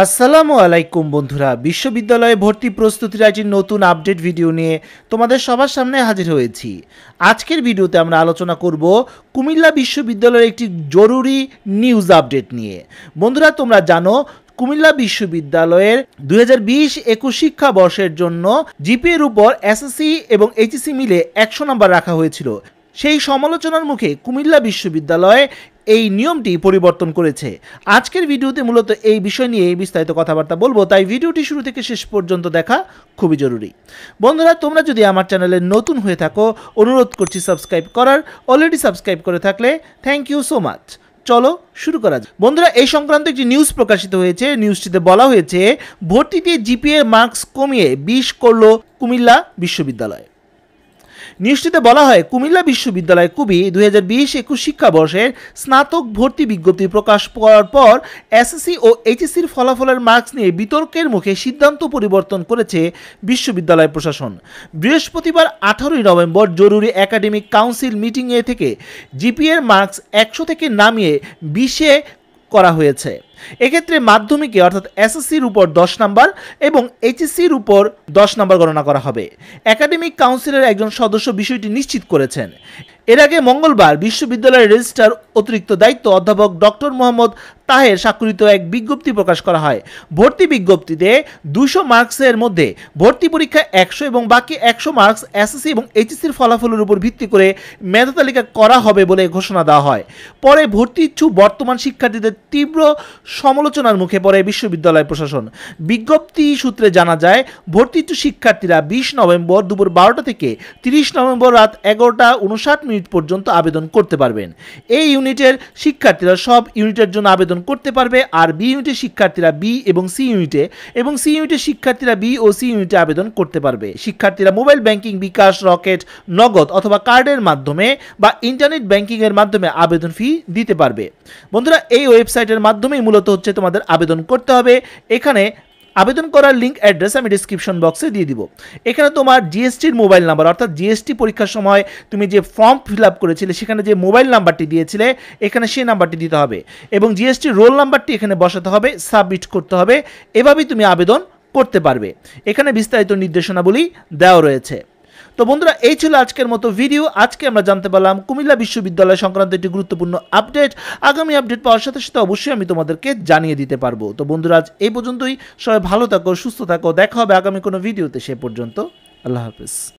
আসসালামু আলাইকুম বন্ধুরা বিশ্ববিদ্যালয়ে ভর্তি প্রস্তুতির একটি নতুন আপডেট ভিডিও নিয়ে তোমাদের সবার সামনে হাজির হয়েছি আজকের ভিডিওতে আমরা আলোচনা করব কুমিল্লা বিশ্ববিদ্যালয়ের একটি জরুরি নিউজ আপডেট নিয়ে বন্ধুরা তোমরা জানো কুমিল্লা বিশ্ববিদ্যালয়ের দুই হাজার বিশ একুশ শিক্ষাবর্ষের জন্য জিপিএর উপর এসএসসি এবং এইচএসি মিলে একশো নম্বর রাখা হয়েছিল সেই সমালোচনার মুখে কুমিল্লা বিশ্ববিদ্যালয় এই নিয়মটি পরিবর্তন করেছে আজকের ভিডিওতে মূলত এই বিষয় নিয়ে বিস্তারিত কথাবার্তা বলবো তাই ভিডিওটি শুরু থেকে শেষ পর্যন্ত দেখা খুবই জরুরি বন্ধুরা তোমরা যদি আমার চ্যানেলে নতুন হয়ে থাকো অনুরোধ করছি সাবস্ক্রাইব করার অলরেডি সাবস্ক্রাইব করে থাকলে থ্যাংক ইউ সো মাচ চলো শুরু করা যাক বন্ধুরা এই সংক্রান্ত একটি নিউজ প্রকাশিত হয়েছে নিউজটিতে বলা হয়েছে ভর্তিতে জিপিএ মার্কস কমিয়ে বিশ করল কুমিল্লা বিশ্ববিদ্যালয় নিউজটিতে বলা হয় কুমিল্লা বিশ্ববিদ্যালয় কুবি দুই হাজার বিশ একুশ শিক্ষাবর্ষের স্নাতক ভর্তি বিজ্ঞপ্তি প্রকাশ করার পর এসএসসি ও এইচএসসির ফলাফলের মার্কস নিয়ে বিতর্কের মুখে সিদ্ধান্ত পরিবর্তন করেছে বিশ্ববিদ্যালয় প্রশাসন বৃহস্পতিবার আঠারোই নভেম্বর জরুরি একাডেমিক কাউন্সিল মিটিংয়ে থেকে জিপিএর মার্কস একশো থেকে নামিয়ে বিশে করা হয়েছে এক্ষেত্রে মাধ্যমিকে অর্থাৎ এসএসসির উপর দশ নাম্বার এবং এইচএসসির উপর দশ নাম্বার গণনা করা হবে একাডেমিক কাউন্সিলের একজন সদস্য বিষয়টি নিশ্চিত করেছেন এর আগে মঙ্গলবার বিশ্ববিদ্যালয়ের রেজিস্ট্রার অতিরিক্ত দায়িত্ব অধ্যাপক ডক্টর মোহাম্মদ তাহের স্বাক্ষরিত এক বিজ্ঞপ্তি প্রকাশ করা হয় ভর্তি বিজ্ঞপ্তিতে দুশো মার্কসের মধ্যে ভর্তি পরীক্ষা একশো এবং বাকি একশো মার্কস এসএসসি এবং এইচএসসির ফলাফলের উপর ভিত্তি করে মেধা তালিকা করা হবে বলে ঘোষণা দেওয়া হয় পরে ভর্তি ইচ্ছু বর্তমান শিক্ষার্থীদের তীব্র সমালোচনার মুখে পড়ে বিশ্ববিদ্যালয় প্রশাসন বিজ্ঞপ্তি সূত্রে জানা যায় ভর্তিত শিক্ষার্থীরা বিশ নভেম্বর দুপুর বারোটা থেকে তিরিশ নভেম্বর রাত এগারোটা উনষাট মিনিট পর্যন্ত আবেদন করতে পারবেন এই ইউনিটের শিক্ষার্থীরা সব ইউনিটের জন্য আবেদন করতে পারবে আর বি ইউনিটের শিক্ষার্থীরা বি এবং সি ইউনিটে এবং সি ইউনিটের শিক্ষার্থীরা বি ও সি ইউনিটে আবেদন করতে পারবে শিক্ষার্থীরা মোবাইল ব্যাংকিং বিকাশ রকেট নগদ অথবা কার্ডের মাধ্যমে বা ইন্টারনেট ব্যাংকিংয়ের মাধ্যমে আবেদন ফি দিতে পারবে বন্ধুরা এই ওয়েবসাইটের মাধ্যমেই মূলত হচ্ছে তোমাদের আবেদন করতে হবে এখানে আবেদন করার লিঙ্ক অ্যাড্রেস আমি ডিসক্রিপশন বক্সে দিয়ে দিব এখানে তোমার জিএসটির মোবাইল নাম্বার অর্থাৎ জিএসটি পরীক্ষার সময় তুমি যে ফর্ম ফিল আপ করেছিলে সেখানে যে মোবাইল নাম্বারটি দিয়েছিলে এখানে সেই নাম্বারটি দিতে হবে এবং জিএসটির রোল নাম্বারটি এখানে বসাতে হবে সাবমিট করতে হবে এভাবেই তুমি আবেদন করতে পারবে এখানে বিস্তারিত নির্দেশনাবলী দেওয়া রয়েছে তো বন্ধুরা এই ছিল আজকের মতো ভিডিও আজকে আমরা জানতে পারলাম কুমিল্লা বিশ্ববিদ্যালয় সংক্রান্ত একটি গুরুত্বপূর্ণ আপডেট আগামী আপডেট পাওয়ার সাথে সাথে অবশ্যই আমি তোমাদেরকে জানিয়ে দিতে পারবো তো বন্ধুরা আজ এই পর্যন্তই সবাই ভালো থাকো সুস্থ থাকো দেখা হবে আগামী কোনো ভিডিওতে সে পর্যন্ত আল্লাহ হাফিজ